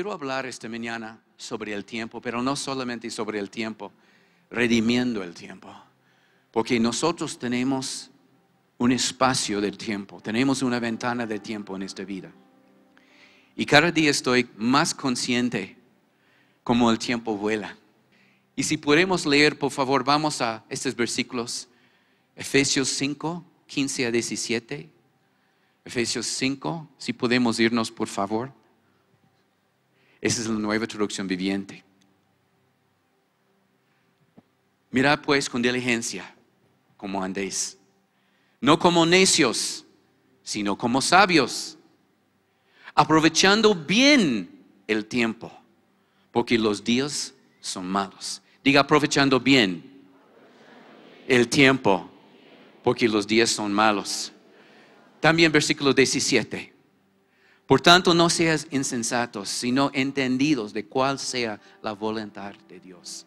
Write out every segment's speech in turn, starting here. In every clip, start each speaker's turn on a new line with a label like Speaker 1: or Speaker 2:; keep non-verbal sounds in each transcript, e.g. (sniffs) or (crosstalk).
Speaker 1: quiero hablar esta mañana sobre el tiempo, pero no solamente sobre el tiempo, redimiendo el tiempo. Porque nosotros tenemos un espacio del tiempo, tenemos una ventana de tiempo en esta vida. Y cada día estoy más consciente como el tiempo vuela. Y si podemos leer, por favor, vamos a estos versículos. Efesios 5, 15 a 17. Efesios 5, si podemos irnos, por favor. Esa es la nueva traducción viviente. Mirad pues con diligencia como andéis, no como necios, sino como sabios, aprovechando bien el tiempo, porque los días son malos. Diga aprovechando bien el tiempo, porque los días son malos. También versículo 17. Por tanto, no seas insensatos, sino entendidos de cuál sea la voluntad de Dios.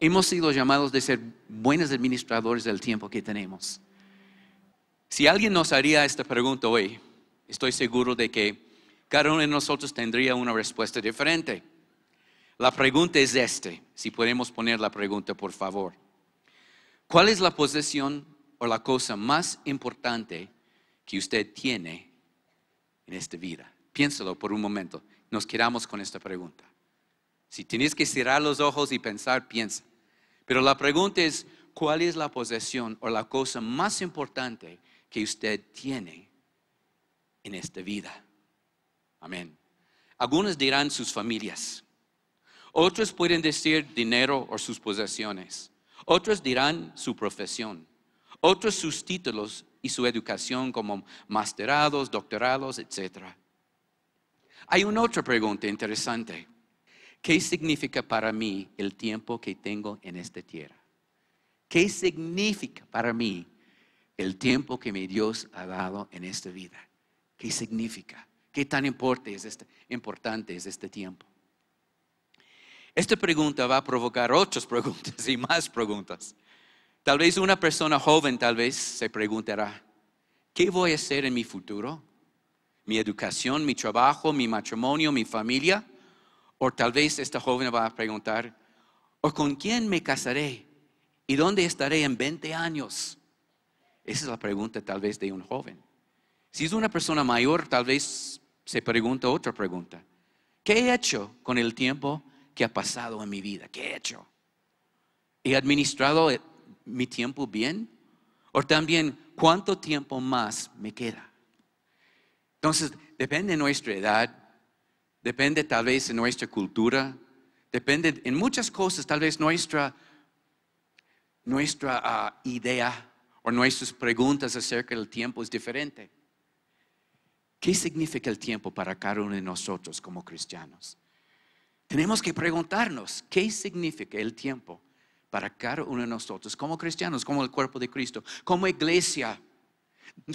Speaker 1: Hemos sido llamados de ser buenos administradores del tiempo que tenemos. Si alguien nos haría esta pregunta hoy, estoy seguro de que cada uno de nosotros tendría una respuesta diferente. La pregunta es este, si podemos poner la pregunta, por favor. ¿Cuál es la posesión o la cosa más importante que usted tiene en esta vida. Piénsalo por un momento. Nos quedamos con esta pregunta. Si tienes que cerrar los ojos y pensar, piensa. Pero la pregunta es, ¿cuál es la posesión o la cosa más importante que usted tiene en esta vida? Amén. Algunos dirán sus familias. Otros pueden decir dinero o sus posesiones. Otros dirán su profesión. Otros sus títulos su educación como masterados, doctorados, etc. Hay una otra pregunta interesante. ¿Qué significa para mí el tiempo que tengo en esta tierra? ¿Qué significa para mí el tiempo que mi Dios ha dado en esta vida? ¿Qué significa? ¿Qué tan importante es este, importante es este tiempo? Esta pregunta va a provocar otras preguntas y más preguntas. Tal vez una persona joven tal vez se preguntará, ¿qué voy a hacer en mi futuro? ¿Mi educación, mi trabajo, mi matrimonio, mi familia? O tal vez esta joven va a preguntar, ¿o con quién me casaré? ¿Y dónde estaré en 20 años? Esa es la pregunta tal vez de un joven. Si es una persona mayor, tal vez se pregunta otra pregunta. ¿Qué he hecho con el tiempo que ha pasado en mi vida? ¿Qué he hecho? ¿He administrado mi tiempo bien? ¿O también cuánto tiempo más me queda? Entonces, depende de nuestra edad, depende tal vez de nuestra cultura, depende en muchas cosas, tal vez nuestra, ah, idea o nuestras preguntas acerca del tiempo es diferente. ¿Qué significa el tiempo para cada uno de nosotros como cristianos? Tenemos que preguntarnos, ¿qué significa el tiempo? para cada uno de nosotros, como cristianos, como el cuerpo de Cristo, como iglesia.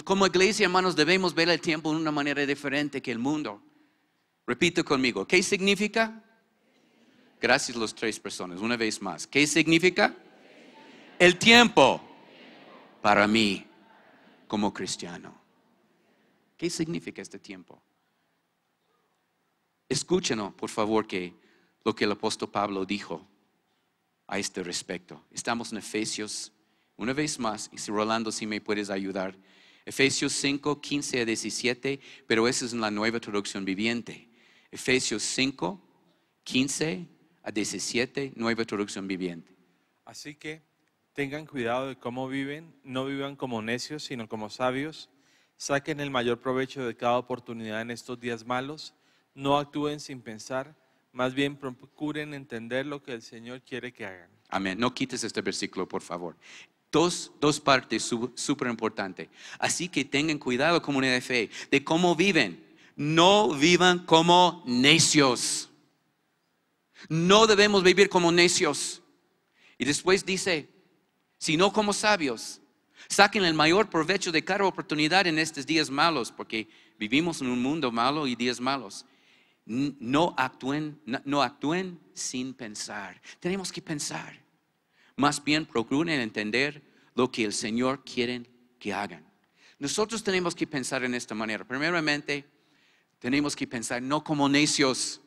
Speaker 1: Como iglesia, hermanos, debemos ver el tiempo de una manera diferente que el mundo. Repito conmigo, ¿qué significa? Gracias a las tres personas, una vez más. ¿Qué significa? El tiempo para mí como cristiano. ¿Qué significa este tiempo? Escúchenos, por favor, que lo que el apóstol Pablo dijo a este respecto. Estamos en Efesios, una vez más, y si Rolando, si me puedes ayudar. Efesios 5, 15 a 17, pero esa es la nueva traducción viviente. Efesios 5, 15 a 17, nueva traducción viviente. Así que tengan cuidado de cómo viven, no vivan como necios, sino como sabios. Saquen el mayor provecho de cada oportunidad en estos días malos. No actúen sin pensar más bien procuren entender lo que el Señor quiere que hagan. Amén. No quites este versículo, por favor. Dos, partes súper importantes. Así que tengan cuidado, comunidad de fe, de cómo viven. No vivan como necios. No debemos vivir como necios. Y después dice, sino como sabios. Saquen el mayor provecho de cada oportunidad en estos días malos, porque vivimos en un mundo malo y días malos no actúen, no actúen sin pensar. Tenemos que pensar. Más bien procuren entender lo que el Señor quiere que hagan. Nosotros tenemos que pensar en esta manera. Primeramente, tenemos que pensar no como necios.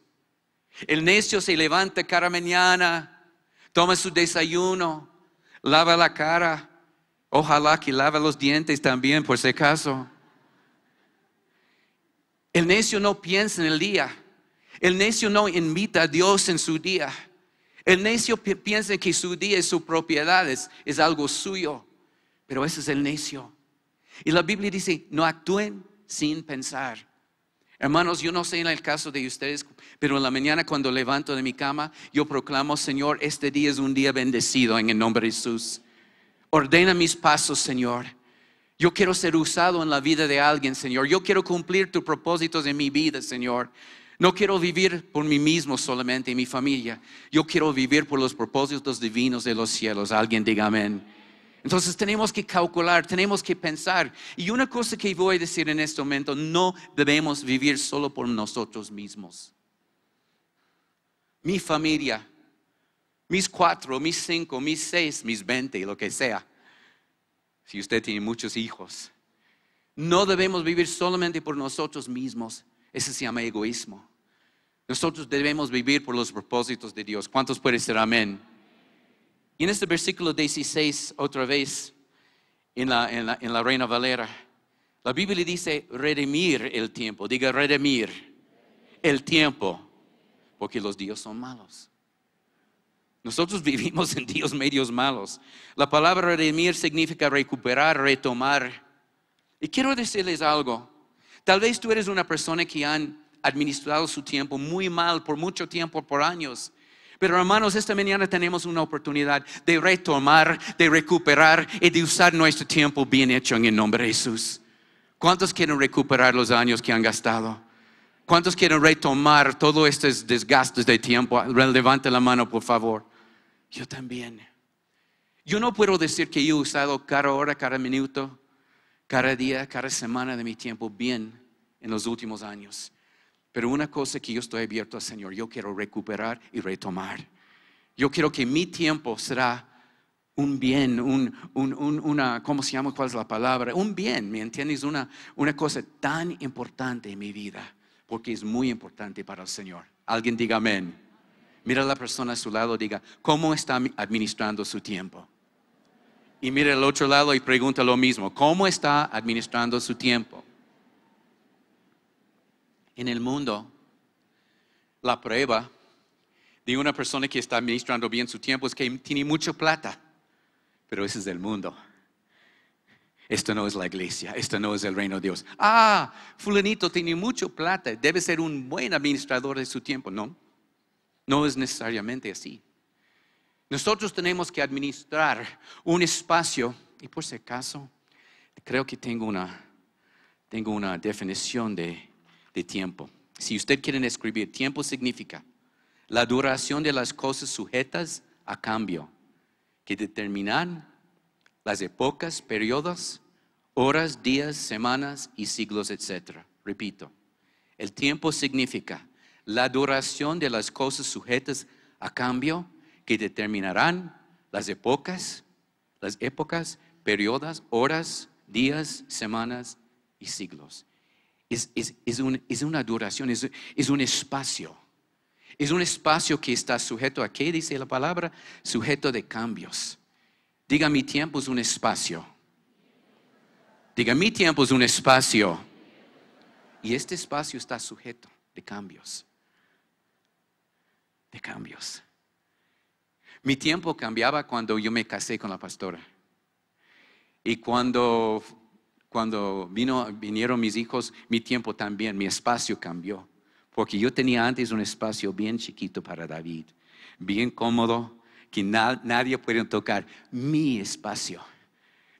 Speaker 1: El necio se levanta cada mañana, toma su desayuno, lava la cara. Ojalá que lava los dientes también, por si acaso. El necio no piensa en el día. El necio no invita a Dios en su día. El necio piensa que su día es su propiedad, es algo suyo, pero ese es el necio. Y la Biblia dice, no actúen sin pensar. Hermanos, yo no sé en el caso de ustedes, pero en la mañana cuando levanto de mi cama, yo proclamo, Señor, este día es un día bendecido en el nombre de Jesús. Ordena mis pasos, Señor. Yo quiero ser usado en la vida de alguien, Señor. Yo quiero cumplir tus propósitos en mi vida, Señor. No quiero vivir por mí mismo solamente y mi familia. Yo quiero vivir por los propósitos divinos de los cielos. Alguien diga amén. Entonces tenemos que calcular, tenemos que pensar. Y una cosa que voy a decir en este momento, no debemos vivir solo por nosotros mismos. Mi familia, mis cuatro, mis cinco, mis seis, mis veinte, lo que sea. Si usted tiene muchos hijos, no debemos vivir solamente por nosotros mismos ese se llama egoísmo. Nosotros debemos vivir por los propósitos de Dios. ¿Cuántos pueden ser amén? Y en este versículo 16, otra vez, en la, en la, Reina Valera, la Biblia dice redimir el tiempo. Diga redimir el tiempo, porque los días son malos. Nosotros (laughs) vivimos en días medios malos. La palabra redimir significa recuperar, retomar. Y quiero decirles algo. Tal vez tú eres una persona que han administrado su tiempo muy mal por mucho tiempo, por años. Pero hermanos, esta mañana tenemos una oportunidad de retomar, de recuperar y de usar nuestro tiempo bien hecho en el nombre de Jesús. ¿Cuántos quieren recuperar los años que han gastado? ¿Cuántos quieren retomar todos estos desgastes de tiempo? Levante la mano, por favor. Yo también. Yo no puedo decir que yo he usado cada hora, cada minuto cada día, cada semana de mi tiempo bien en los últimos años. Pero una cosa que yo estoy abierto al Señor, yo quiero recuperar y retomar. Yo quiero que mi tiempo será un bien, un, un, un, una, ¿cómo se llama? ¿Cuál es la palabra? Un bien, ¿me entiendes? Una, una cosa tan importante en mi vida, porque es muy importante para el Señor. Alguien diga amén. Mira a la persona a su lado, diga, ¿cómo está administrando su tiempo? y mire al otro lado y pregunta lo mismo. ¿Cómo está administrando su tiempo? En el mundo, la prueba de una persona que está administrando bien su tiempo es que tiene mucho plata, pero ese es del mundo. Esto no es la iglesia, esto no es el reino de Dios. Ah, fulanito tiene mucho plata, debe ser un buen administrador de su tiempo. No, no es necesariamente así. Nosotros tenemos que administrar un espacio, y por si acaso, creo que tengo una, definición de, de tiempo. Si usted quiere escribir, tiempo significa la duración de las cosas sujetas a cambio, que determinan las épocas, periodos, horas, días, semanas y siglos, etc. Repito, el tiempo significa la duración de las cosas sujetas a cambio, que determinarán las épocas, las épocas, periodas, horas, días, semanas y siglos. Es, es una duración, es un espacio. Es un espacio que está sujeto a qué dice la palabra? Sujeto de cambios. Diga mi tiempo es un espacio. Diga mi tiempo es un espacio. Y este espacio está sujeto de cambios. De cambios. Mi tiempo cambiaba cuando yo me casé con la pastora. Y cuando, vinieron mis hijos, mi tiempo también, mi espacio cambió. Porque yo tenía antes un espacio bien chiquito para David, bien cómodo, que nadie puede tocar. Mi espacio.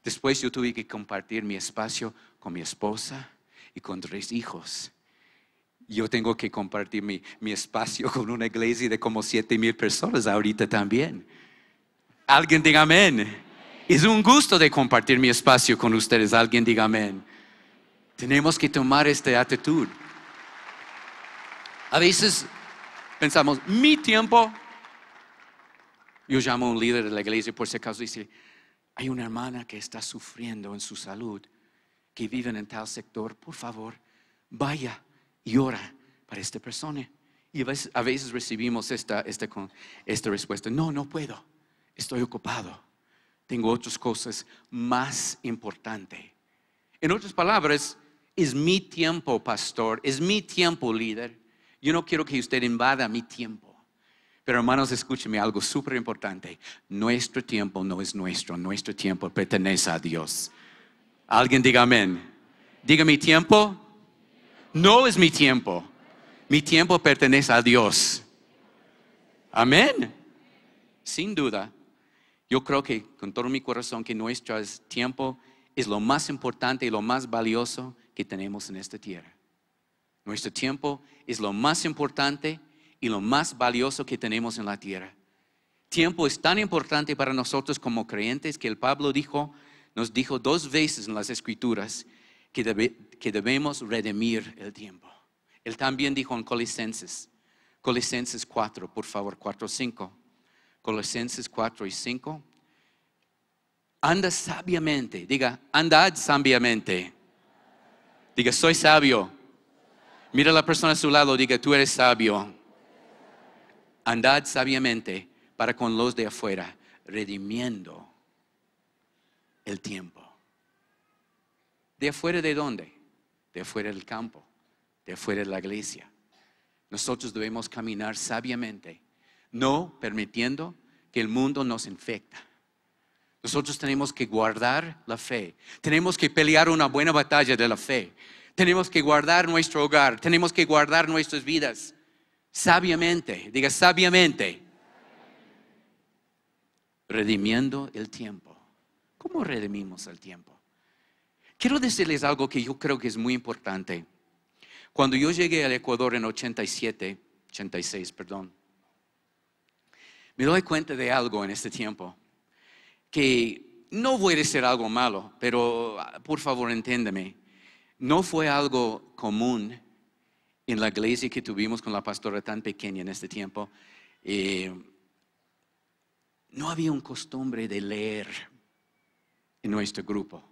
Speaker 1: Después yo tuve que compartir mi espacio con mi esposa y con tres hijos. Yo tengo que compartir mi, espacio (laughs) con una iglesia de como 7 mil personas ahorita también. Alguien diga amén. Es un gusto de compartir mi espacio con ustedes. Alguien diga amén. Tenemos que tomar esta actitud. A veces pensamos, mi tiempo. Yo llamo a un líder de la iglesia por si acaso dice, hay una hermana que está sufriendo en su salud, que vive en tal sector, por favor, vaya, y ora para esta persona. Y a veces, recibimos esta, esta, esta respuesta, no, no puedo, estoy ocupado, tengo otras cosas más importantes. En otras palabras, es mi tiempo, pastor, es mi tiempo, líder. Yo no quiero que usted invada mi tiempo. Pero hermanos, escúcheme algo súper importante. Nuestro tiempo no es nuestro, nuestro tiempo pertenece a Dios. Alguien diga amén. Diga mi tiempo no es mi tiempo. Mi tiempo pertenece a Dios. Amén. Sin duda, yo creo que con todo mi corazón que nuestro tiempo es lo más importante y lo más valioso que tenemos en esta tierra. Nuestro tiempo es lo más importante y lo más valioso que tenemos en la tierra. Tiempo es tan importante para nosotros como creyentes que el Pablo dijo, nos dijo dos veces en las escrituras que, debe, que debemos redimir el tiempo. Él también dijo en Colosenses, Colosenses 4, por favor, 4, 5. Colosenses 4 y 5. Anda sabiamente, diga, andad sabiamente. Diga, soy sabio. Mira a la persona a su lado, diga, tú eres sabio. Andad sabiamente para con los de afuera, redimiendo el tiempo. ¿De afuera de dónde? de fuera del campo, de fuera de la iglesia. Nosotros debemos caminar sabiamente, no permitiendo que el mundo nos infecta. Nosotros tenemos que guardar la fe. Tenemos que pelear una buena batalla de la fe. Tenemos que guardar nuestro hogar. Tenemos que guardar nuestras vidas. Sabiamente, diga sabiamente. Redimiendo el tiempo. ¿Cómo redimimos el tiempo? Quiero decirles algo que yo creo que es muy importante. Cuando yo llegué al Ecuador en 87, 86, perdón, me doy cuenta de algo en este tiempo, que no voy a decir algo malo, pero ah, por favor enténdeme, no fue algo común en la iglesia que tuvimos con la pastora tan pequeña en este tiempo. Eh, no había un costumbre de leer en nuestro grupo.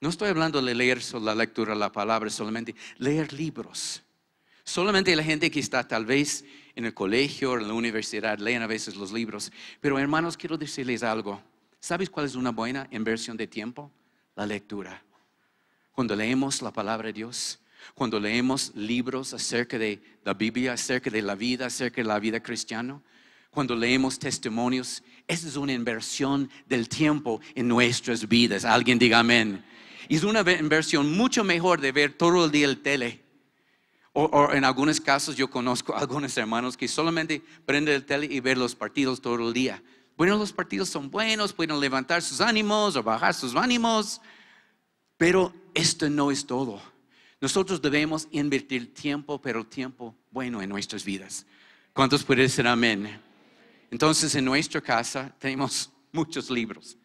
Speaker 1: No estoy hablando de leer la lectura la palabra, solamente leer libros. Solamente la gente que está tal vez en el colegio o en la universidad leen a veces los libros. Pero hermanos, quiero decirles algo. ¿Sabes cuál es una buena inversión de tiempo? La lectura. Cuando leemos la palabra de Dios, cuando leemos libros acerca de la Biblia, acerca de la vida, acerca de la vida cristiana, cuando leemos testimonios, esa es una inversión del tiempo en nuestras vidas. Alguien diga amén. Es una inversión mucho mejor de ver todo el día el tele. O, en algunos casos yo conozco a algunos hermanos que solamente prenden el tele y ver los partidos todo el día. Bueno, los partidos son buenos, pueden levantar sus ánimos o bajar sus ánimos, pero esto no es todo. Nosotros debemos invertir tiempo, pero tiempo bueno en nuestras vidas. ¿Cuántos pueden decir amén? Entonces, en nuestra casa tenemos (laughs) muchos libros.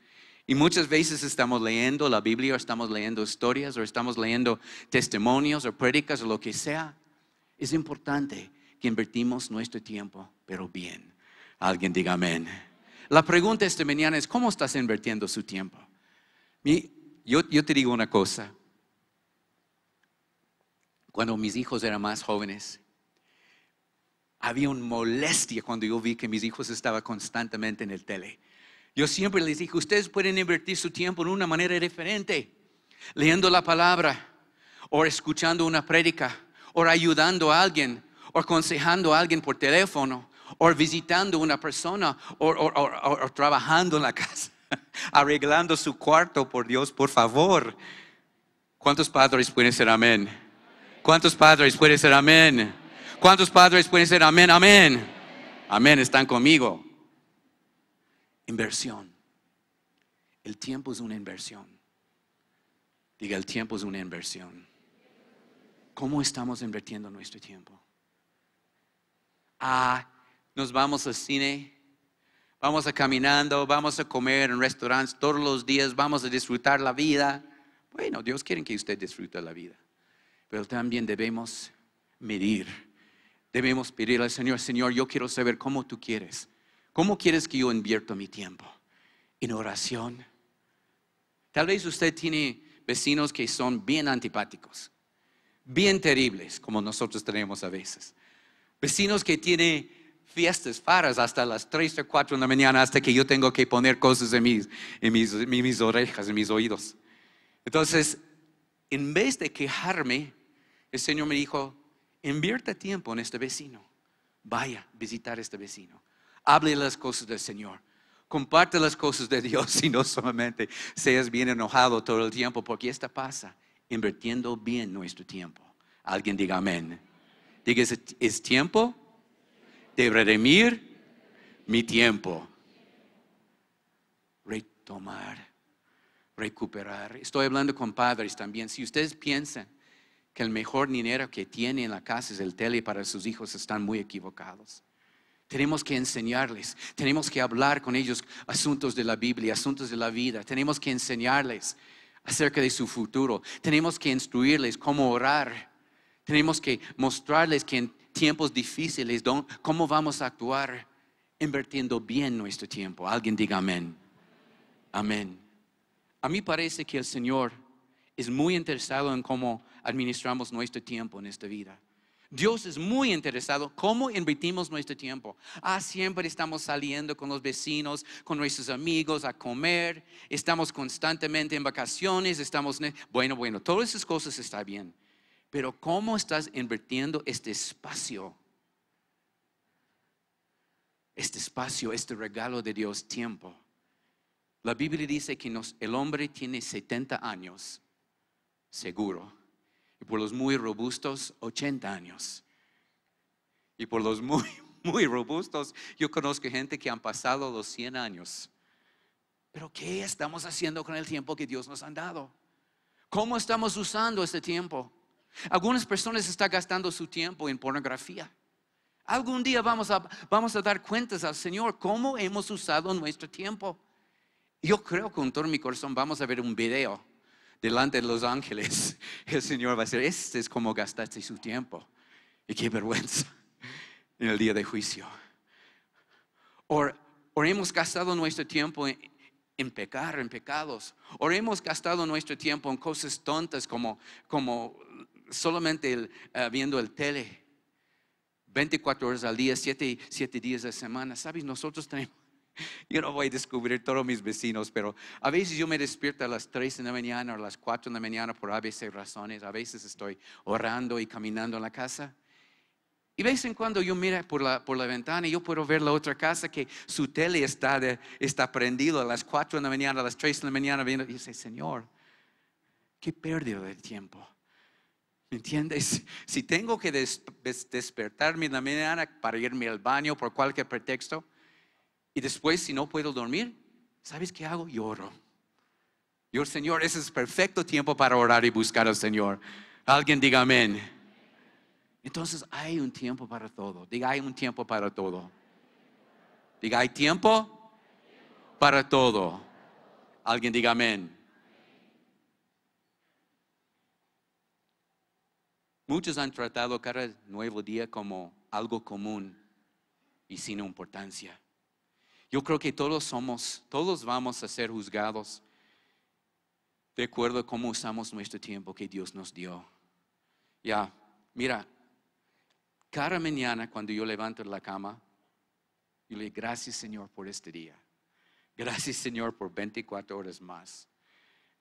Speaker 1: Y muchas veces estamos leyendo la Biblia o estamos leyendo historias o estamos leyendo testimonios o prédicas o lo que sea. Es importante que invertimos nuestro tiempo, pero bien. Alguien diga amén. La pregunta este mañana es, ¿cómo estás invirtiendo su tiempo? Yo, yo te digo una cosa. Cuando mis hijos eran más jóvenes, había una molestia cuando yo vi que mis hijos estaban constantemente en el tele yo siempre les dije, ustedes pueden invertir su tiempo en una manera diferente, leyendo la palabra, o escuchando una prédica, o ayudando a alguien, o aconsejando a alguien por teléfono, o visitando a una persona, o, trabajando en la (laughs) casa, arreglando su cuarto, por Dios, por favor. ¿Cuántos padres pueden ser amén? ¿Cuántos padres pueden ser amén? ¿Cuántos padres pueden ser amén? Amén. Amén, están conmigo. Inversión. El tiempo es una inversión. Diga, el tiempo es una inversión. ¿Cómo estamos invirtiendo nuestro tiempo? Ah, nos vamos al cine, vamos a caminando, vamos a comer en restaurantes todos los días, vamos a disfrutar la vida. Bueno, Dios quiere que usted disfrute la vida, pero también debemos medir. Debemos pedirle al Señor, Señor, yo quiero saber cómo tú quieres ¿Cómo quieres que yo invierto mi tiempo? ¿En oración? Tal vez usted tiene vecinos que son bien antipáticos, bien terribles, como nosotros tenemos a veces. Vecinos que tienen fiestas, faras hasta las 3 o 4 de la mañana, hasta que yo tengo que poner cosas en mis, orejas, en mis oídos. Entonces, en vez de quejarme, el Señor me dijo, invierta tiempo en este vecino, vaya a visitar a este vecino Hable las cosas del Señor. Comparte las cosas de Dios y (laughs) no solamente seas bien enojado todo el tiempo, porque esta pasa invirtiendo bien nuestro tiempo. Alguien diga amén. Diga, es tiempo de redimir mi tiempo. Retomar, recuperar. Estoy hablando con padres también. Si ustedes piensan que el mejor dinero que tiene en la casa es el tele para sus hijos, están muy equivocados. Tenemos que enseñarles, tenemos que hablar con ellos asuntos de la Biblia, asuntos de la vida, tenemos que enseñarles acerca de su futuro, tenemos que instruirles cómo orar, tenemos que mostrarles que en tiempos difíciles, cómo vamos a actuar invirtiendo bien nuestro tiempo. Alguien diga amén. Amén. A mí parece que el Señor es muy interesado en cómo administramos nuestro tiempo en esta vida. Dios es muy interesado cómo invertimos nuestro tiempo. Ah, siempre estamos saliendo con los vecinos, con nuestros amigos a comer, estamos constantemente en vacaciones, estamos... Bueno, bueno, todas esas cosas está bien, pero ¿cómo estás invirtiendo este espacio? Este espacio, este regalo de Dios, tiempo. La Biblia dice que el hombre tiene 70 años, seguro y por los muy robustos 80 años. Y por los muy, (laughs) muy robustos, yo conozco gente que han pasado los 100 años. Pero ¿qué estamos haciendo con el tiempo que Dios nos ha dado? ¿Cómo estamos usando este tiempo? Algunas personas están gastando su tiempo en pornografía. Algún día vamos a, vamos a dar cuentas al Señor cómo hemos usado nuestro tiempo. Yo creo con todo mi corazón vamos a ver un video delante de los ángeles, (laughs) el Señor va a decir, este es como gastaste su tiempo. Y qué vergüenza en el día de juicio. O, hemos gastado nuestro tiempo en, pecar, en pecados. O hemos gastado nuestro tiempo en cosas tontas como, como solamente eh, viendo el tele. 24 horas al día, 7, 7 días a la semana. ¿Sabes? Nosotros tenemos (laughs) yo no voy a descubrir todos mis vecinos, pero a veces yo me despierto a las 3 de la mañana o a las 4 de la mañana por veces razones. A veces estoy orando y caminando en la casa. Y de vez en cuando yo miro por la, por la ventana y yo puedo ver la otra casa que su tele está, está prendido a las 4 de la mañana, a las 3 de la mañana. Viendo, y dice, Señor, qué pérdida de tiempo. ¿Me entiendes? Si tengo que despertarme en la mañana para irme al baño por cualquier pretexto, y después, si no puedo dormir, ¿sabes qué hago? Lloro. Yo, Señor, ese es perfecto tiempo para orar y buscar al Señor. Alguien diga amén. Entonces hay un tiempo para todo. Diga, hay un tiempo para todo. Diga, hay tiempo para todo. Alguien diga amén. Muchos han tratado cada nuevo día como algo común y sin importancia. Yo creo que todos somos, todos vamos a ser juzgados de acuerdo a cómo usamos nuestro tiempo que Dios nos dio. Ya, mira, cada mañana cuando yo levanto la cama, yo le digo, gracias Señor por este día. Gracias Señor por 24 horas más.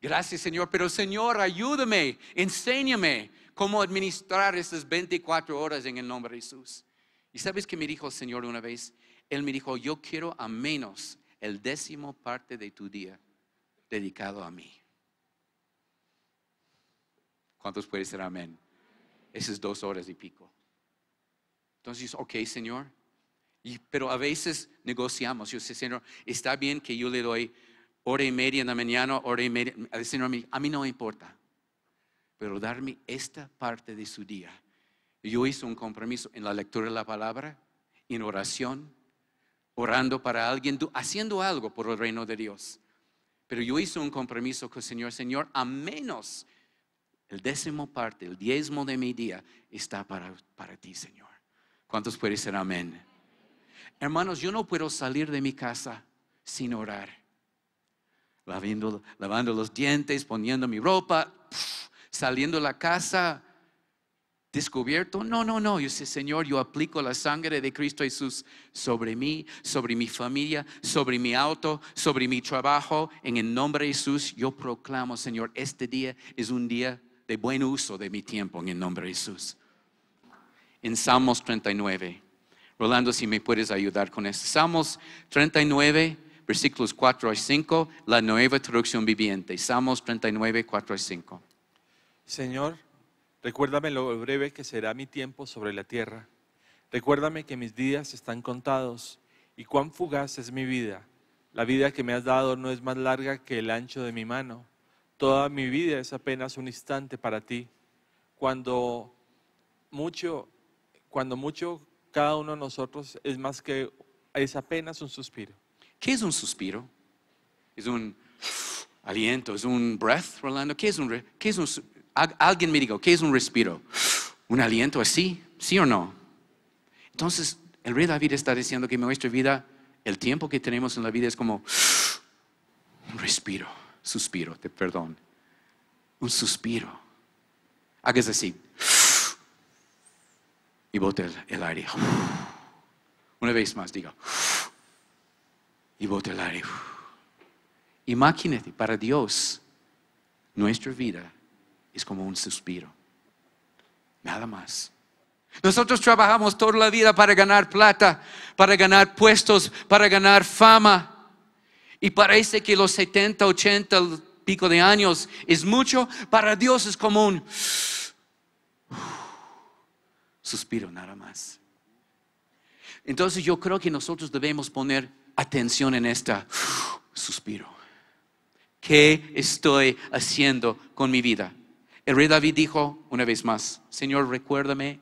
Speaker 1: Gracias Señor, pero Señor, ayúdame, enséñame cómo administrar estas 24 horas en el nombre de Jesús. ¿Y sabes qué me dijo el Señor una vez? Él me dijo, yo quiero a menos el décimo parte de tu día dedicado a mí. ¿Cuántos puede ser amén? Esas dos horas y pico. Entonces, ok, Señor. pero a veces negociamos. Yo sé, Señor, está bien que yo le doy hora y media en la mañana, hora y media. El Señor a mí no importa. Pero darme esta parte de su día. Yo hice un compromiso en la lectura de la palabra, en oración, orando para alguien, haciendo algo por el reino de Dios. Pero yo hice un compromiso con el Señor, Señor, a menos el décimo parte, el diezmo de mi día está para, para ti, Señor. ¿Cuántos pueden decir amén? Hermanos, yo no puedo salir de mi casa sin orar. Lavando, lavando los dientes, poniendo mi ropa, saliendo de la casa, descubierto. No, no, no. Yo sé, Señor, yo aplico la sangre de Cristo Jesús sobre mí, sobre mi familia, sobre mi auto, sobre mi trabajo. En el nombre de Jesús, yo proclamo, Señor, este día es un día de buen uso de mi tiempo en el nombre de Jesús. En Salmos 39. Rolando, si me puedes ayudar con esto. Salmos 39, versículos 4 a 5, la nueva traducción viviente. Salmos 39, 4 a 5. Señor, Recuérdame lo breve que será mi tiempo sobre la tierra. Recuérdame que mis días están contados y cuán fugaz es mi vida. La vida que me has dado no es más larga que el ancho de mi mano. Toda mi vida es apenas un instante para ti. Cuando mucho, cuando mucho cada uno de nosotros es más que es apenas un suspiro. ¿Qué es un suspiro? Es un (sniffs) aliento, es un breath, Rolando. ¿Qué es un, qué es un Alguien me diga, ¿qué es un respiro? ¿Un aliento así? ¿Sí o no? Entonces, el rey David está diciendo que nuestra vida, el tiempo que tenemos en la vida es como un respiro, suspiro, te perdón, un suspiro. Hagas así y bote el, aire. Una vez más, diga y bote el aire. Imagínate, para Dios, nuestra vida es como un suspiro. Nada más. Nosotros trabajamos toda la vida para ganar plata, para ganar puestos, para ganar fama. Y parece que los 70, 80, el pico de años es mucho. Para Dios es como un suspiro nada más. Entonces yo creo que nosotros debemos poner atención en este suspiro. ¿Qué estoy haciendo con mi vida? El rey David dijo una vez más, Señor, recuérdame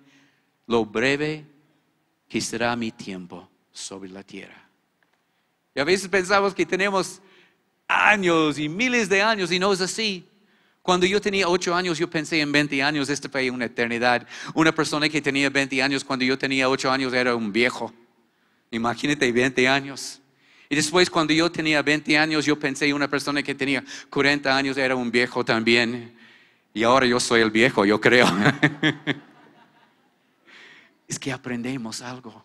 Speaker 1: lo breve que será mi tiempo sobre la tierra. Y a veces pensamos que tenemos años y miles de años y no es así. Cuando yo tenía ocho años, yo pensé en 20 años, Este fue una eternidad. Una persona que tenía 20 años cuando yo tenía ocho años era un viejo. Imagínate 20 años. Y después cuando yo tenía 20 años, yo pensé en una persona que tenía 40 años era un viejo también. Y ahora yo soy el viejo, yo creo. (laughs) es que aprendemos algo.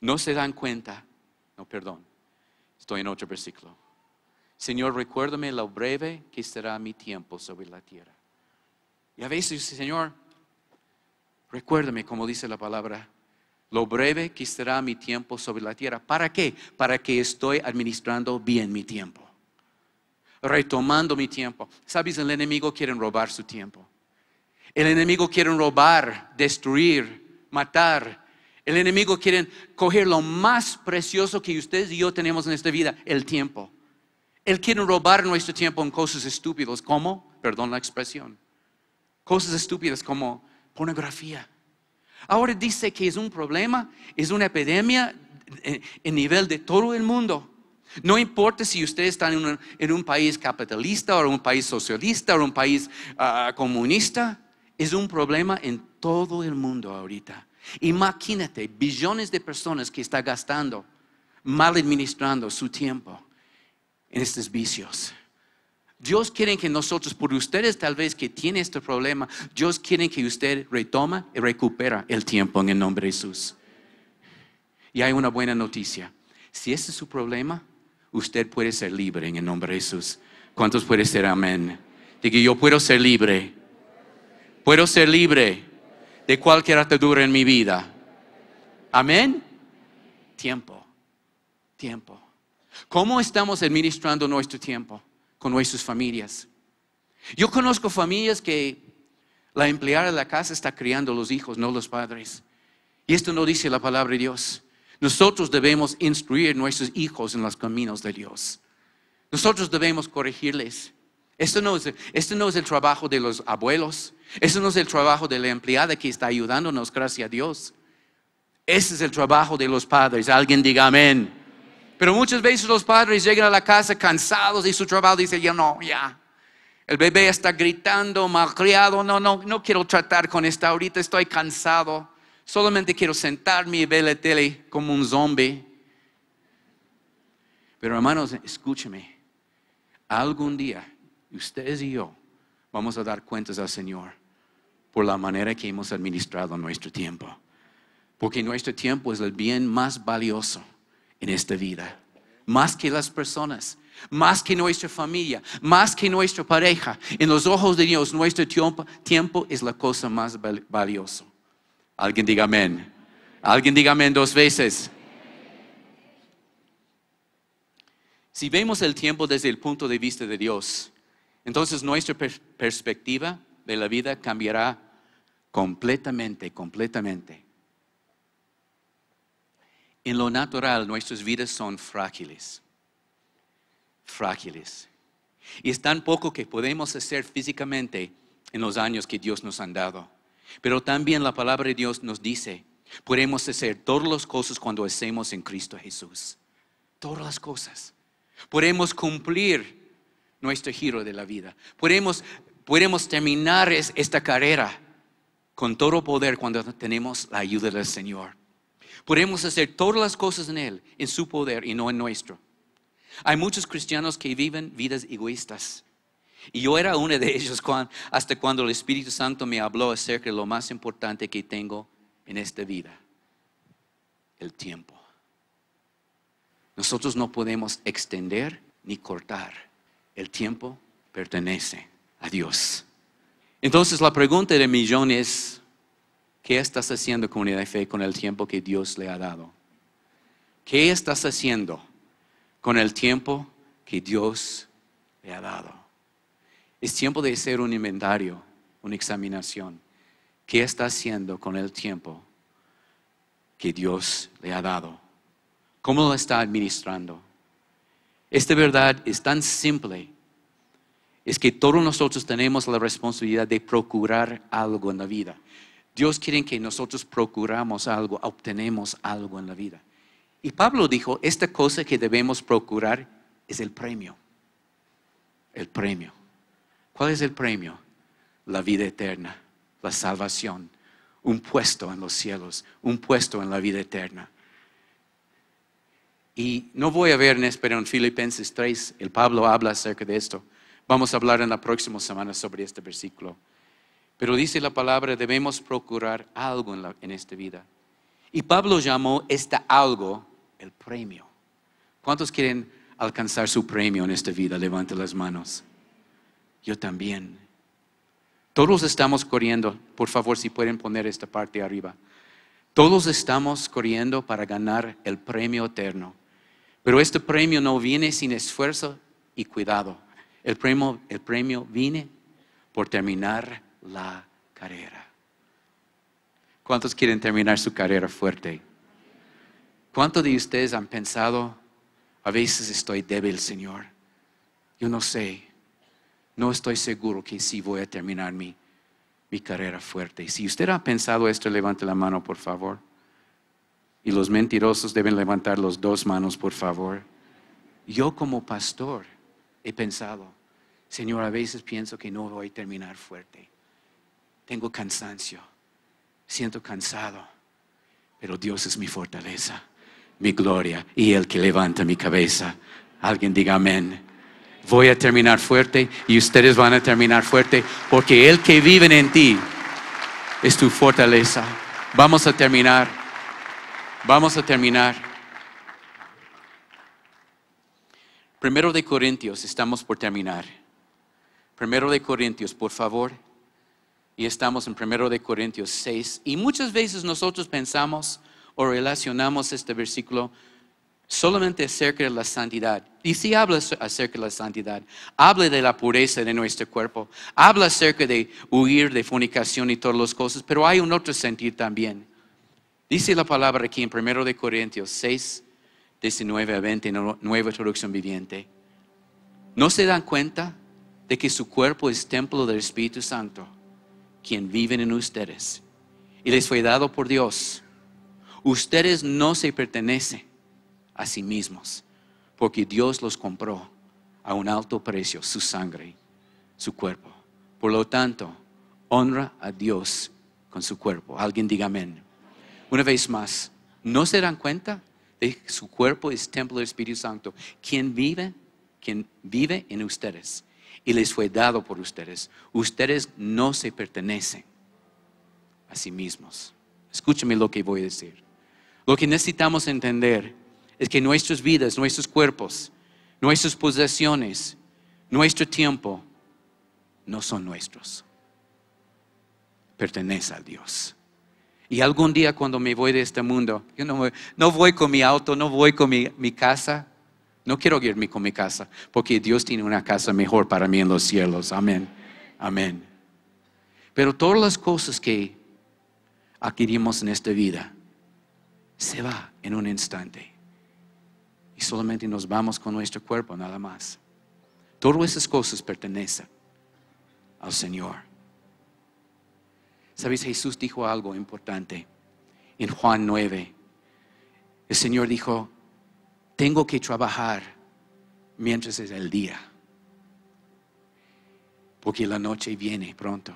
Speaker 1: No se dan cuenta. No, perdón. Estoy en otro versículo. Señor, recuérdame lo breve que será mi tiempo sobre la tierra. Y a veces, Señor, recuérdame, como dice la palabra, lo breve que será mi tiempo sobre la tierra. ¿Para qué? Para que estoy administrando bien mi tiempo retomando mi tiempo. Sabes, el enemigo quiere robar su tiempo. El enemigo quiere robar, destruir, matar. El enemigo quiere coger lo más precioso que ustedes y yo tenemos en esta vida, el tiempo. Él quiere robar nuestro tiempo en cosas estúpidas, como, perdón la expresión, cosas estúpidas como pornografía. Ahora dice que es un problema, es una epidemia eh, en nivel de todo el mundo. No importa si ustedes están en un, país capitalista o en un país socialista o un país ah, comunista, es un problema en todo el mundo ahorita. Imagínate billones de personas que están gastando, mal administrando su tiempo en estos vicios. Dios quiere que nosotros, por ustedes tal vez que tienen este problema, Dios quiere que usted retoma y recupera el tiempo en el nombre de Jesús. Y hay una buena noticia. Si ese es su problema, usted puede ser libre en el nombre de Jesús. ¿Cuántos puede ser amén? De que yo puedo ser libre. Puedo ser libre de cualquier atadura en mi vida. Amén. Tiempo. Tiempo. ¿Cómo estamos administrando nuestro tiempo con nuestras familias? Yo conozco familias que la empleada de la casa está criando los hijos, no los padres. Y esto no dice la palabra de Dios. Nosotros debemos instruir a nuestros hijos en los caminos de Dios. Nosotros debemos corregirles. Esto no, es, el trabajo de los abuelos. Esto no es el trabajo de la empleada que está ayudándonos, gracias a Dios. Ese es el trabajo de los padres. Alguien diga amén. Pero muchas veces los padres llegan a la casa cansados Y su trabajo dice dicen, ya no, ya. El bebé está gritando, malcriado, no, no, no quiero tratar con esta ahorita, estoy cansado. Solamente quiero sentarme y ver la tele como un zombie. Pero hermanos, escúcheme. Algún día, ustedes y yo vamos a dar cuentas al Señor por la manera que hemos administrado nuestro tiempo. Porque nuestro tiempo es el bien más valioso en esta vida. Más que las personas, más que nuestra familia, más que nuestra pareja. En los ojos de Dios, nuestro tiempo, tiempo es la cosa más valiosa. Alguien diga amén. Alguien diga amén dos veces. Si vemos el tiempo desde el punto de vista de Dios, entonces nuestra perspectiva de la vida cambiará completamente, completamente. En lo natural, nuestras vidas son frágiles, frágiles. Y es tan poco que podemos hacer físicamente en los años que Dios nos ha dado. Pero también la palabra de Dios nos dice, podemos hacer todas las cosas cuando hacemos en Cristo Jesús. Todas las cosas. Podemos cumplir nuestro giro de la vida. Podemos, terminar esta carrera con todo poder cuando tenemos la ayuda del Señor. Podemos hacer todas las cosas en Él, en su poder y no en nuestro. Hay muchos cristianos que viven vidas egoístas y yo era uno de ellos hasta cuando el Espíritu Santo me habló acerca de lo más importante que tengo en esta vida, el tiempo. Nosotros no podemos extender ni cortar. El tiempo pertenece a Dios. Entonces la pregunta de millones es, ¿qué estás haciendo comunidad de fe con el tiempo que Dios le ha dado? ¿Qué estás haciendo con el tiempo que Dios le ha dado? Es tiempo de hacer un inventario, una examinación. ¿Qué está haciendo con el tiempo que Dios le ha dado? ¿Cómo lo está administrando? Esta verdad es tan simple. Es que todos nosotros tenemos la responsabilidad de procurar algo en la vida. Dios quiere que nosotros procuramos algo, obtenemos algo en la vida. Y Pablo dijo, esta cosa que debemos procurar es el premio. El premio. ¿Cuál es el premio? La vida eterna, la salvación, un puesto en los cielos, un puesto en la vida eterna. Y no voy a ver, pero en Filipenses 3, el Pablo habla acerca de esto. Vamos a hablar en la próxima semana sobre este versículo. Pero dice la palabra, debemos procurar algo en, esta vida. Y Pablo llamó esta algo el premio. ¿Cuántos quieren alcanzar su premio en esta vida? Levanten las manos yo también. Todos estamos corriendo, por favor si pueden poner esta parte arriba. Todos estamos corriendo para ganar el premio eterno, pero este premio no viene sin esfuerzo y cuidado. El premio, el premio viene por terminar la carrera. ¿Cuántos quieren terminar su carrera fuerte? ¿Cuántos de ustedes han pensado, a veces estoy débil, Señor? Yo no sé, no estoy seguro que sí voy a terminar mi, carrera fuerte. Si usted ha pensado esto, levante la mano, por favor. Y los mentirosos deben levantar las dos manos, por favor. Yo como pastor he pensado, Señor, a veces pienso que no voy a terminar fuerte. Tengo cansancio, siento cansado, pero Dios es mi fortaleza, mi gloria y el que levanta mi cabeza. Alguien diga amén voy a terminar fuerte y ustedes van a terminar fuerte porque el que vive en ti es tu fortaleza. Vamos a terminar. Vamos a terminar. Primero de Corintios, estamos por terminar. Primero de Corintios, por favor. Y estamos en Primero de Corintios 6. Y muchas veces nosotros pensamos o relacionamos este versículo solamente acerca de la santidad. Y si habla acerca de la santidad, habla de la pureza de nuestro cuerpo, habla acerca de huir de fornicación y todas las cosas, pero hay un otro sentido también. Dice la palabra aquí en 1 de Corintios 6, 19 a 20, nueva traducción viviente. ¿No se dan cuenta de que su cuerpo es templo del Espíritu Santo, quien vive en ustedes? Y les fue dado por Dios. Ustedes no se pertenecen a sí mismos, porque Dios los compró a un alto precio, su sangre, su cuerpo. Por lo tanto, honra a Dios con su cuerpo. Alguien diga amén. Una vez más, ¿no se dan cuenta de que su cuerpo es templo del Espíritu Santo? quien vive? quien vive en ustedes? Y les fue dado por ustedes. Ustedes no se pertenecen a sí mismos. Escúchame lo que voy a decir. Lo que necesitamos entender es que nuestras vidas, nuestros cuerpos, nuestras posesiones, nuestro tiempo, no son nuestros. Pertenece a Dios. Y algún día cuando me voy de este mundo, yo no, voy, con mi auto, no voy con mi, mi casa, no quiero irme con mi casa, porque Dios tiene una casa mejor para mí en los cielos. Amén. Amén. Pero todas las cosas que adquirimos en esta vida se va en un instante y solamente nos vamos con nuestro cuerpo, nada más. Todas esas cosas pertenecen al Señor. Sabes, Jesús dijo algo importante en Juan 9. El Señor dijo, tengo que trabajar mientras es el día, porque la noche viene pronto.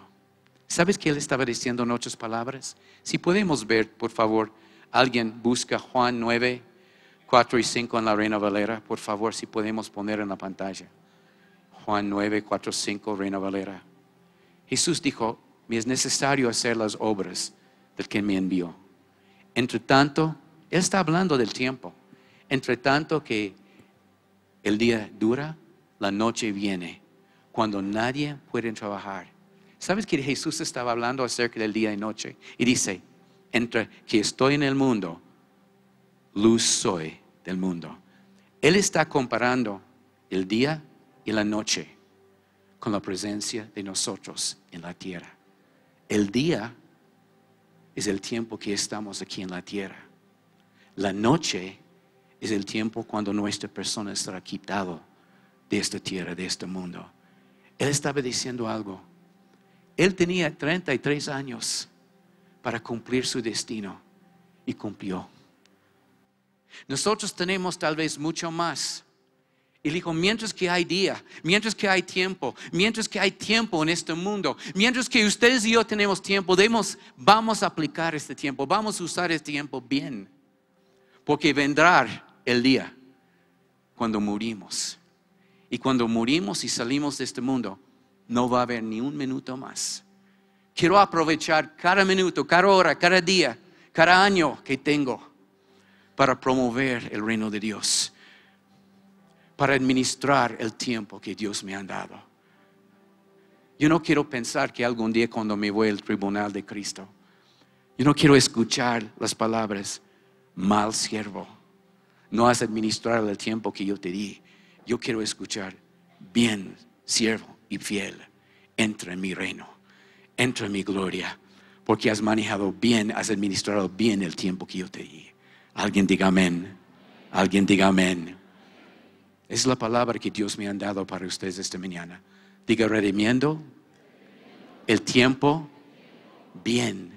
Speaker 1: ¿Sabes que él estaba diciendo en otras palabras? Si podemos ver, por favor, alguien busca Juan 9, 4 y 5 en la Reina Valera, por favor, si podemos poner en la pantalla. Juan 9, 4, 5, Reina Valera. Jesús dijo, me es necesario hacer las obras del que me envió. Entre tanto, Él está hablando del tiempo. Entre tanto que el día dura, la noche viene, cuando nadie puede trabajar. ¿Sabes que Jesús estaba hablando acerca del día y noche? Y dice, entre que estoy en el mundo, luz soy del mundo. Él está comparando el día y la noche con la presencia de nosotros en la tierra. El día es el tiempo que estamos aquí en la tierra. La noche es el tiempo cuando nuestra persona Será quitado de esta tierra, de este mundo. Él estaba diciendo algo. Él tenía 33 años para cumplir su destino y cumplió. Nosotros tenemos tal vez mucho más. Y dijo, mientras que hay día, mientras que hay tiempo, mientras que hay tiempo en este mundo, mientras que ustedes y yo tenemos tiempo, debemos, vamos a aplicar este tiempo, vamos a usar este tiempo bien, porque vendrá el día cuando morimos. Y cuando morimos y salimos de este mundo, no va a haber ni un minuto más. Quiero aprovechar cada minuto, cada hora, cada día, cada año que tengo para promover el reino de Dios, para administrar el tiempo que Dios me ha dado. Yo no quiero pensar que algún día cuando me voy al tribunal de Cristo, yo no quiero escuchar las palabras, mal siervo, no has administrado el tiempo que yo te di. Yo quiero escuchar, bien siervo y fiel, entra en mi reino, entra en mi gloria, porque has manejado bien, has administrado bien el tiempo que yo te di. Alguien diga amén. Alguien diga amén. Es la palabra que Dios me ha dado para ustedes esta mañana. Diga redimiendo el tiempo bien